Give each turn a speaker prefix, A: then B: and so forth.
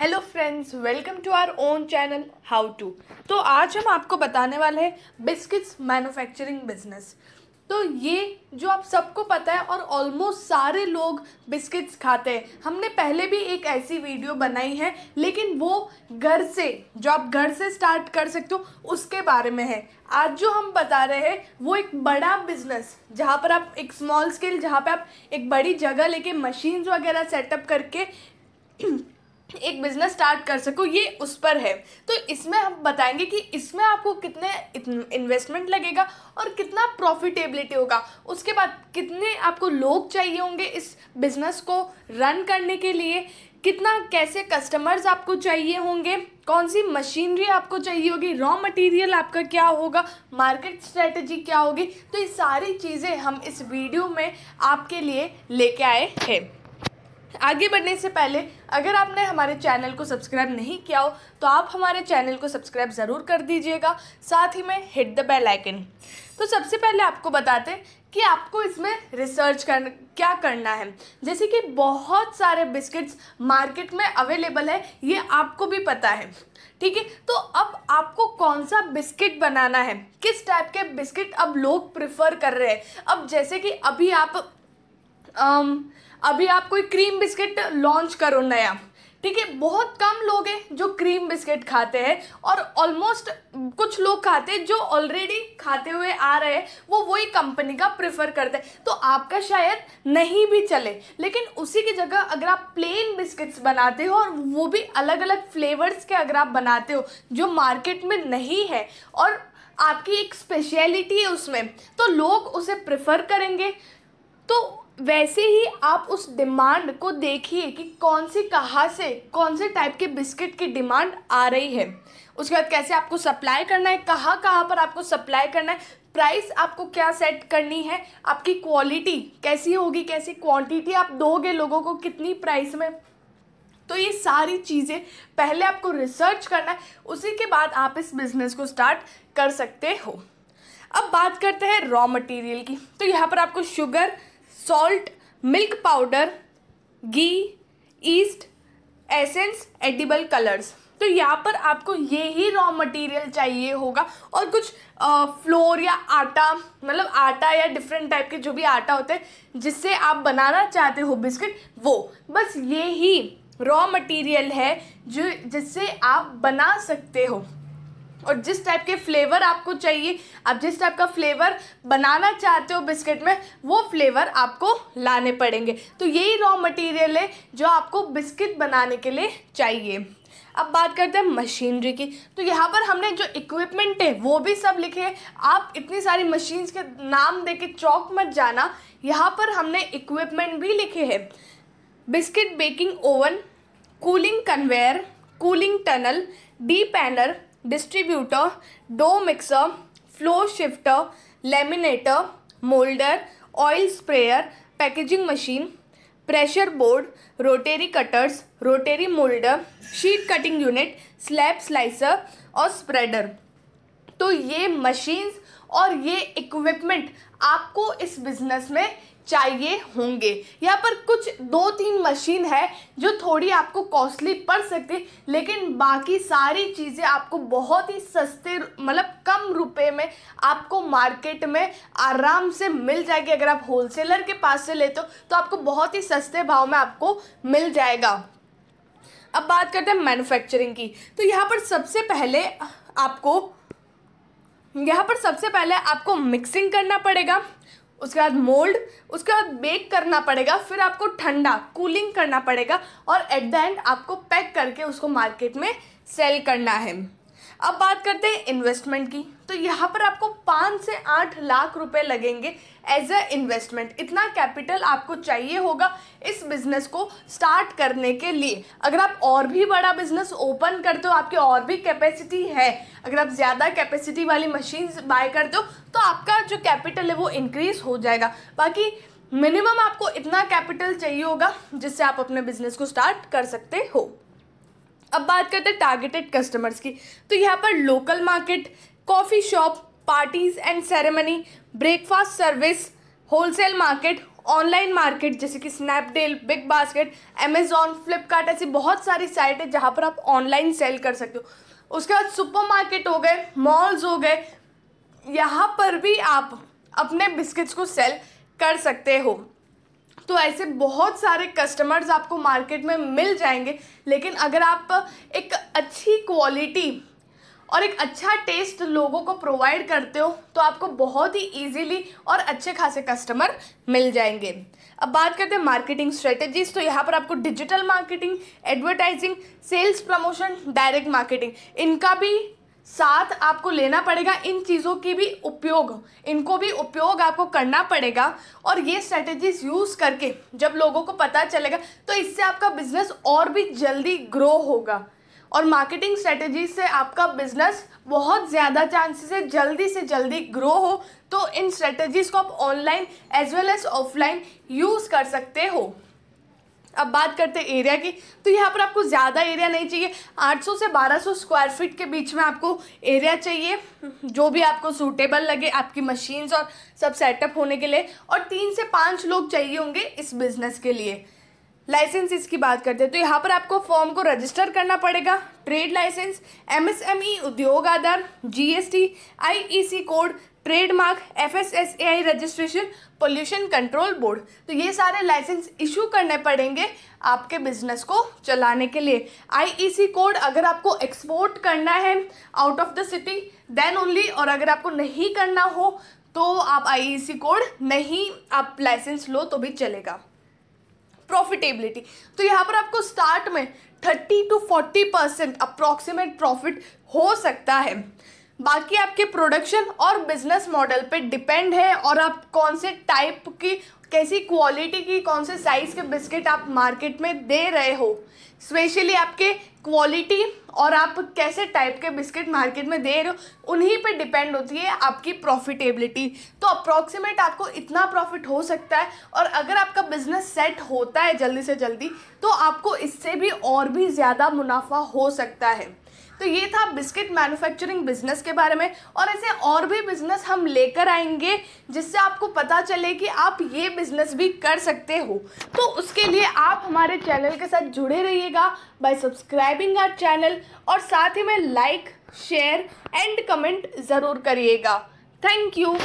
A: hello friends welcome to our own channel how to तो आज हम आपको बताने वाले हैं बिस्किट्स मैन्युफैक्चरिंग बिजनेस तो ये जो आप सबको पता है और ऑलमोस्ट सारे लोग बिस्किट्स खाते हैं हमने पहले भी एक ऐसी वीडियो बनाई है लेकिन वो घर से जो आप घर से स्टार्ट कर सकते हो उसके बारे में है आज जो हम बता रहे हैं वो एक बड़ा बिजनेस जहाँ पर आप एक स्मॉल स्केल जहाँ पर आप एक बड़ी जगह लेके मशीन्स वगैरह सेटअप करके एक बिज़नेस स्टार्ट कर सको ये उस पर है तो इसमें हम बताएंगे कि इसमें आपको कितने इन्वेस्टमेंट लगेगा और कितना प्रॉफिटेबिलिटी होगा उसके बाद कितने आपको लोग चाहिए होंगे इस बिज़नेस को रन करने के लिए कितना कैसे कस्टमर्स आपको चाहिए होंगे कौन सी मशीनरी आपको चाहिए होगी रॉ मटेरियल आपका क्या होगा मार्केट स्ट्रेटजी क्या होगी तो ये सारी चीज़ें हम इस वीडियो में आपके लिए लेके आए हैं आगे बढ़ने से पहले अगर आपने हमारे चैनल को सब्सक्राइब नहीं किया हो तो आप हमारे चैनल को सब्सक्राइब ज़रूर कर दीजिएगा साथ ही में हिट द बेल आइकन तो सबसे पहले आपको बताते हैं कि आपको इसमें रिसर्च कर क्या करना है जैसे कि बहुत सारे बिस्किट्स मार्केट में अवेलेबल है ये आपको भी पता है ठीक है तो अब आपको कौन सा बिस्किट बनाना है किस टाइप के बिस्किट अब लोग प्रिफर कर रहे हैं अब जैसे कि अभी आप आम, अभी आप कोई क्रीम बिस्किट लॉन्च करो नया ठीक है बहुत कम लोग हैं जो क्रीम बिस्किट खाते हैं और ऑलमोस्ट कुछ लोग खाते हैं जो ऑलरेडी खाते हुए आ रहे हैं वो वही कंपनी का प्रेफर करते हैं तो आपका शायद नहीं भी चले लेकिन उसी की जगह अगर आप प्लेन बिस्किट्स बनाते हो और वो भी अलग अलग फ्लेवर्स के अगर आप बनाते हो जो मार्केट में नहीं है और आपकी एक स्पेशलिटी है उसमें तो लोग उसे प्रेफर करेंगे तो वैसे ही आप उस डिमांड को देखिए कि कौन सी कहाँ से कौन से टाइप के बिस्किट की डिमांड आ रही है उसके बाद कैसे आपको सप्लाई करना है कहाँ कहाँ पर आपको सप्लाई करना है प्राइस आपको क्या सेट करनी है आपकी क्वालिटी कैसी होगी कैसी क्वांटिटी आप दोगे लोगों को कितनी प्राइस में तो ये सारी चीज़ें पहले आपको रिसर्च करना है उसी के बाद आप इस बिज़नेस को स्टार्ट कर सकते हो अब बात करते हैं रॉ मटेरियल की तो यहाँ पर आपको sugar salt milk powder ghee yeast essence edible colours तो यहाँ पर आपको ये ही रॉ मटेरियल चाहिए होगा और कुछ आ, फ्लोर या आटा मतलब आटा या डिफरेंट टाइप के जो भी आटा होते हैं जिससे आप बनाना चाहते हो बिस्किट वो बस ये ही रॉ मटेरियल है जो जिससे आप बना सकते हो और जिस टाइप के फ्लेवर आपको चाहिए आप जिस टाइप का फ्लेवर बनाना चाहते हो बिस्किट में वो फ्लेवर आपको लाने पड़ेंगे तो यही रॉ मटेरियल है जो आपको बिस्किट बनाने के लिए चाहिए अब बात करते हैं मशीनरी की तो यहाँ पर हमने जो इक्विपमेंट है वो भी सब लिखे हैं आप इतनी सारी मशीन्स के नाम दे के चौक मत जाना यहाँ पर हमने इक्विपमेंट भी लिखे हैं biscuit baking oven cooling conveyor cooling tunnel depanner distributor dough mixer flour sifter laminator moulder oil sprayer packaging machine pressure board rotary cutters rotary moulder sheet cutting unit slab slicer और spreader तो ये machines और ये equipment आपको इस business में चाहिए होंगे यहाँ पर कुछ दो तीन मशीन है जो थोड़ी आपको कॉस्टली पड़ सकती लेकिन बाकी सारी चीज़ें आपको बहुत ही सस्ते मतलब कम रुपए में आपको मार्केट में आराम से मिल जाएगी अगर आप होलसेलर के पास से लेते हो तो आपको बहुत ही सस्ते भाव में आपको मिल जाएगा अब बात करते हैं मैन्युफैक्चरिंग की तो यहाँ पर सबसे पहले आपको यहाँ पर सबसे पहले आपको मिक्सिंग करना पड़ेगा उसके बाद मोल्ड उसके बाद बेक करना पड़ेगा फिर आपको ठंडा कूलिंग करना पड़ेगा और एट द एंड आपको पैक करके उसको मार्केट में सेल करना है अब बात करते हैं इन्वेस्टमेंट की तो यहाँ पर आपको पाँच से आठ लाख रुपए लगेंगे एज अ इन्वेस्टमेंट इतना कैपिटल आपको चाहिए होगा इस बिज़नेस को स्टार्ट करने के लिए अगर आप और भी बड़ा बिज़नेस ओपन करते हो आपकी और भी कैपेसिटी है अगर आप ज़्यादा कैपेसिटी वाली मशीन्स बाय करते हो तो आपका जो कैपिटल है वो इंक्रीज़ हो जाएगा बाकी मिनिमम आपको इतना कैपिटल चाहिए होगा जिससे आप अपने बिज़नेस को स्टार्ट कर सकते हो अब बात करते हैं टारगेटेड कस्टमर्स की तो यहाँ पर local market coffee shop parties and ceremony breakfast service wholesale market online market जैसे कि Snapdeal Big Basket Amazon Flipkart ऐसी बहुत सारी साइट है जहाँ पर आप ऑनलाइन सेल कर सकते हो उसके बाद सुपर मार्केट हो गए मॉल्स हो गए यहाँ पर भी आप अपने बिस्किट्स को सेल कर सकते हो तो ऐसे बहुत सारे कस्टमर्स आपको मार्केट में मिल जाएंगे लेकिन अगर आप एक अच्छी क्वालिटी और एक अच्छा टेस्ट लोगों को प्रोवाइड करते हो तो आपको बहुत ही इजीली और अच्छे खासे कस्टमर मिल जाएंगे अब बात करते हैं मार्केटिंग स्ट्रेटजीज तो यहाँ पर आपको digital marketing advertising sales promotion direct marketing इनका भी साथ आपको लेना पड़ेगा इन चीज़ों की भी उपयोग इनको भी उपयोग आपको करना पड़ेगा और ये स्ट्रेटजीज यूज़ करके जब लोगों को पता चलेगा तो इससे आपका बिजनेस और भी जल्दी ग्रो होगा और मार्केटिंग स्ट्रेटजी से आपका बिजनेस बहुत ज़्यादा चांसेस है जल्दी से जल्दी ग्रो हो तो इन स्ट्रेटजीज़ को आप online as well as offline use कर सकते हो अब बात करते हैं एरिया की तो यहाँ पर आपको ज़्यादा एरिया नहीं चाहिए 800 से 1200 स्क्वायर फीट के बीच में आपको एरिया चाहिए जो भी आपको सूटेबल लगे आपकी मशीन्स और सब सेटअप होने के लिए और तीन से पाँच लोग चाहिए होंगे इस बिज़नेस के लिए लाइसेंसेस की बात करते हैं तो यहाँ पर आपको फॉर्म को रजिस्टर करना पड़ेगा trade licence MSME e, Udyog Aadhaar GST IEC e code trademark F S S A I registration pollution control board तो ये सारे लाइसेंस इशू करने पड़ेंगे आपके बिजनेस को चलाने के लिए आईईसी e कोड अगर आपको एक्सपोर्ट करना है out of the city then only और अगर आपको नहीं करना हो तो आप आईईसी कोड नहीं आप लाइसेंस लो तो भी चलेगा प्रॉफिटेबिलिटी तो यहाँ पर आपको स्टार्ट में thirty to forty percent approximate profit हो सकता है बाकी आपके प्रोडक्शन और बिजनेस मॉडल पे डिपेंड है और आप कौन से टाइप की कैसी क्वालिटी की कौन से साइज़ के बिस्किट आप मार्केट में दे रहे हो स्पेशली आपके क्वालिटी और आप कैसे टाइप के बिस्किट मार्केट में दे रहे हो उन्हीं पे डिपेंड होती है आपकी प्रॉफिटेबिलिटी तो अप्रॉक्सीमेट आपको इतना प्रॉफिट हो सकता है और अगर आपका बिजनेस सेट होता है जल्दी से जल्दी तो आपको इससे भी और भी ज़्यादा मुनाफा हो सकता है तो ये था बिस्किट मैन्युफैक्चरिंग बिजनेस के बारे में और ऐसे और भी बिजनेस हम लेकर आएंगे जिससे आपको पता चले कि आप ये बिजनेस भी कर सकते हो तो उसके लिए आप हमारे चैनल के साथ जुड़े रहिएगा बाय सब्सक्राइबिंग आर चैनल और साथ ही में लाइक शेयर एंड कमेंट ज़रूर करिएगा थैंक यू